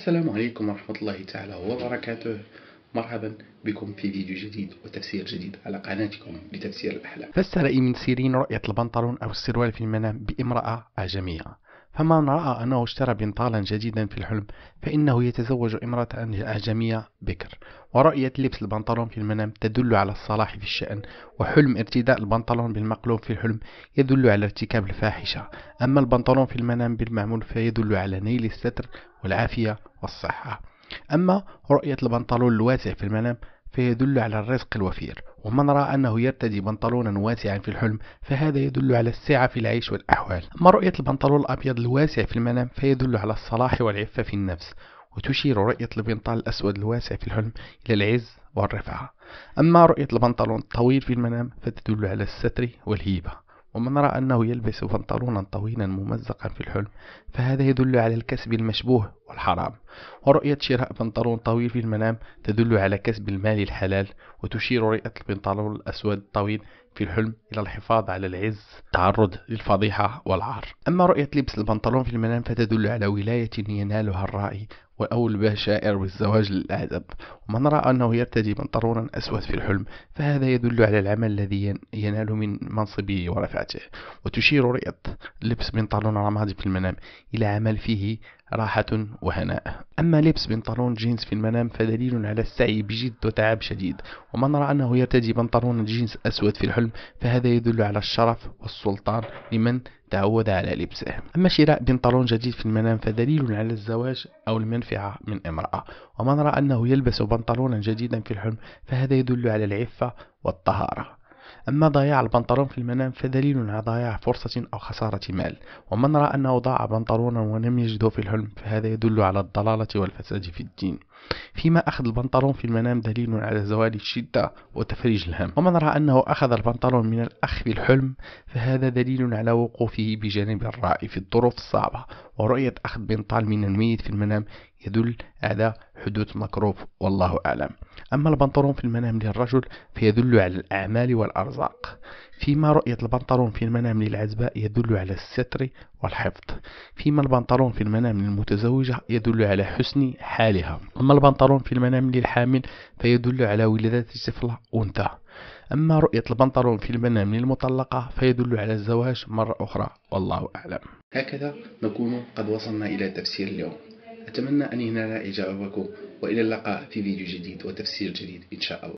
السلام عليكم ورحمة الله تعالى وبركاته مرحبا بكم في فيديو جديد وتفسير جديد على قناتكم لتفسير الأحلام فسر ابن سيرين رؤية البنطلون أو السروال في المنام بامرأة أعجمية فمن رأى أنه اشترى بنطالا جديدا في الحلم فإنه يتزوج امرأة أعجمية بكر ورؤية لبس البنطلون في المنام تدل على الصلاح في الشأن وحلم ارتداء البنطلون بالمقلوب في الحلم يدل على ارتكاب الفاحشة أما البنطلون في المنام بالمعمول فيدل على نيل الستر والعافية والصحة أما رؤية البنطلون الواسع في المنام فيدل على الرزق الوفير ومن رأى أنه يرتدي بنطلونا واسعا في الحلم فهذا يدل على السعة في العيش والأحوال أما رؤية البنطلون الأبيض الواسع في المنام فيدل على الصلاح والعفة في النفس وتشير رؤية البنطال الأسود الواسع في الحلم إلى العز والرفعة أما رؤية البنطلون الطويل في المنام فتدل على الستر والهيبة ومن رأى أنه يلبس بنطلونا طويلا ممزقا في الحلم فهذا يدل على الكسب المشبوه والحرام ورؤية شراء بنطلون طويل في المنام تدل على كسب المال الحلال وتشير رؤية البنطلون الأسود الطويل في الحلم إلى الحفاظ على العز التعرض للفضيحة والعار أما رؤية لبس البنطلون في المنام فتدل على ولاية ينالها الرائي أو البشائر والزواج للأعزب ومن رأى أنه يرتدي بنطلونا أسود في الحلم فهذا يدل على العمل الذي ينال من منصبه ورفعته وتشير رؤية لبس بنطلون رمادي في المنام إلى عمل فيه راحة وهناء أما لبس بنطلون جينز في المنام فدليل على السعي بجد وتعب شديد ومن رأى أنه يرتدي بنطلون جينز أسود في الحلم فهذا يدل على الشرف والسلطان لمن تعود على لبسه أما شراء بنطلون جديد في المنام فدليل على الزواج أو المنفعة من امرأة ومن رأى أنه يلبس بنطلونا جديدا في الحلم فهذا يدل على العفة والطهارة أما ضياع البنطلون في المنام فدليل على ضياع فرصة أو خسارة مال ومن رأى أنه ضاع بنطلونا ولم يجده في الحلم فهذا يدل على الضلالة والفساد في الدين فيما أخذ البنطلون في المنام دليل على زوال الشدة وتفريج الهم ومن رأى أنه أخذ البنطلون من الأخ في الحلم فهذا دليل على وقوفه بجانب الرائي في الظروف الصعبة ورؤية أخذ بنطال من الميت في المنام يدل على حدوث مكروف والله أعلم أما البنطلون في المنام للرجل فيدل على الأعمال والأرزاق فيما رؤية البنطلون في المنام للعزباء يدل على الستر والحفظ فيما البنطلون في المنام للمتزوجة يدل على حسن حالها أما البنطلون في المنام للحامل فيدل على ولادة طفل أنثى أما رؤية البنطلون في المنام للمطلقة فيدل على الزواج مرة أخرى والله أعلم هكذا نكون قد وصلنا إلى تفسير اليوم أتمنى أن ينال إعجابكم وإلى اللقاء في فيديو جديد وتفسير جديد إن شاء الله